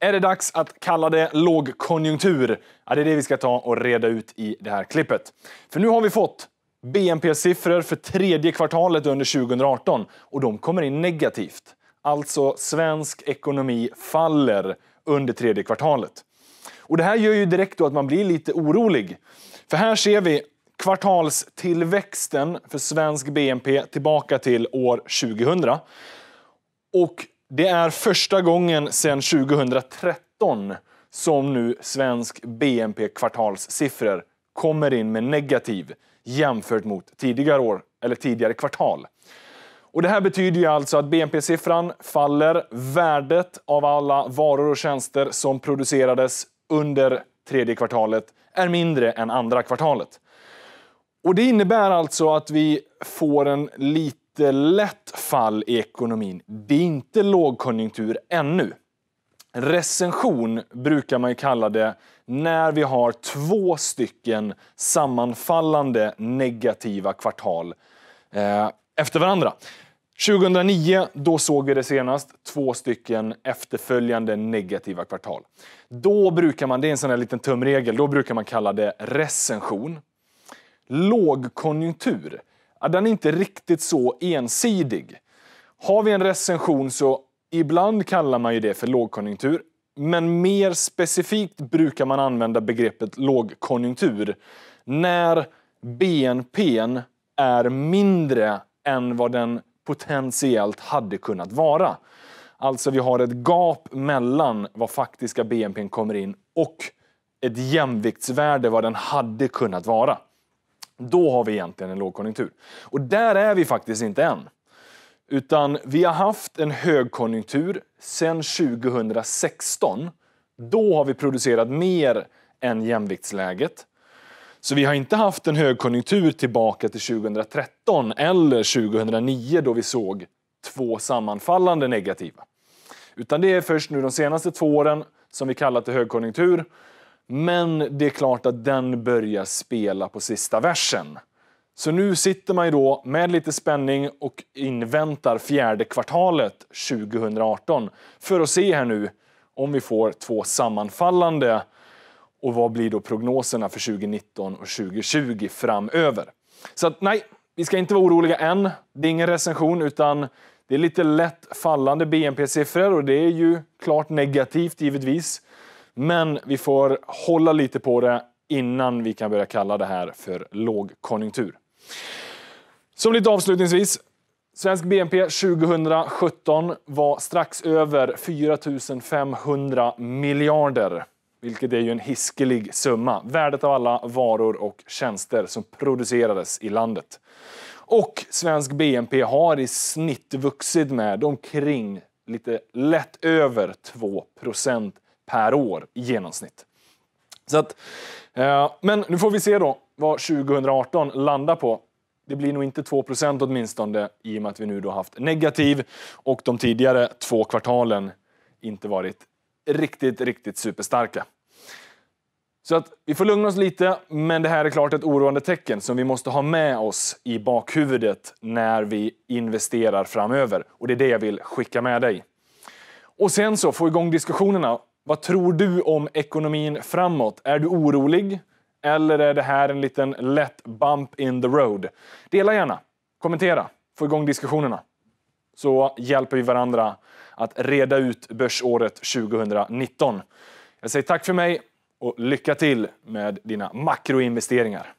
Är det dags att kalla det lågkonjunktur? Ja, det är det vi ska ta och reda ut i det här klippet. För nu har vi fått BNP-siffror för tredje kvartalet under 2018 och de kommer in negativt. Alltså, svensk ekonomi faller under tredje kvartalet. Och Det här gör ju direkt att man blir lite orolig. För här ser vi kvartalstillväxten för svensk BNP tillbaka till år 2000. Och det är första gången sedan 2013 som nu svensk BNP-kvartalssiffror kommer in med negativ jämfört mot tidigare år eller tidigare kvartal. Och det här betyder ju alltså att BNP-siffran faller. Värdet av alla varor och tjänster som producerades under tredje kvartalet är mindre än andra kvartalet. Och Det innebär alltså att vi får en lite jättelätt fall i ekonomin. Det är inte lågkonjunktur ännu. Recension brukar man kalla det när vi har två stycken sammanfallande negativa kvartal eh, efter varandra. 2009, då såg vi det senast, två stycken efterföljande negativa kvartal. Då brukar man, det är en sån här liten tumregel, då brukar man kalla det recension. Lågkonjunktur, den är inte riktigt så ensidig. Har vi en recension så ibland kallar man ju det för lågkonjunktur. Men mer specifikt brukar man använda begreppet lågkonjunktur när BNP är mindre än vad den potentiellt hade kunnat vara. Alltså vi har ett gap mellan vad faktiska BNP kommer in och ett jämviktsvärde vad den hade kunnat vara. Då har vi egentligen en lågkonjunktur. Och där är vi faktiskt inte än. Utan vi har haft en högkonjunktur sedan 2016. Då har vi producerat mer än jämviktsläget. Så vi har inte haft en högkonjunktur tillbaka till 2013 eller 2009 då vi såg två sammanfallande negativa. Utan det är först nu de senaste två åren som vi kallat det högkonjunktur men det är klart att den börjar spela på sista versen. Så nu sitter man ju då med lite spänning och inväntar fjärde kvartalet 2018 för att se här nu om vi får två sammanfallande och vad blir då prognoserna för 2019 och 2020 framöver? Så att, nej, vi ska inte vara oroliga än. Det är ingen recension utan det är lite lätt fallande BNP-siffror och det är ju klart negativt givetvis. Men vi får hålla lite på det innan vi kan börja kalla det här för lågkonjunktur. Som lite avslutningsvis, Svensk BNP 2017 var strax över 4 500 miljarder, vilket är ju en hiskelig summa. Värdet av alla varor och tjänster som producerades i landet. Och svensk BNP har i snitt vuxit med omkring lite lätt över 2 per år i genomsnitt. Så att, eh, men nu får vi se då vad 2018 landar på. Det blir nog inte 2 åtminstone i och med att vi nu då haft negativ och de tidigare två kvartalen inte varit riktigt, riktigt superstarka. Så att vi får lugna oss lite, men det här är klart ett oroande tecken som vi måste ha med oss i bakhuvudet när vi investerar framöver. Och det är det jag vill skicka med dig. Och sen så, få igång diskussionerna vad tror du om ekonomin framåt? Är du orolig? Eller är det här en liten lätt bump in the road? Dela gärna, kommentera, få igång diskussionerna. Så hjälper vi varandra att reda ut börsåret 2019. Jag säger tack för mig och lycka till med dina makroinvesteringar.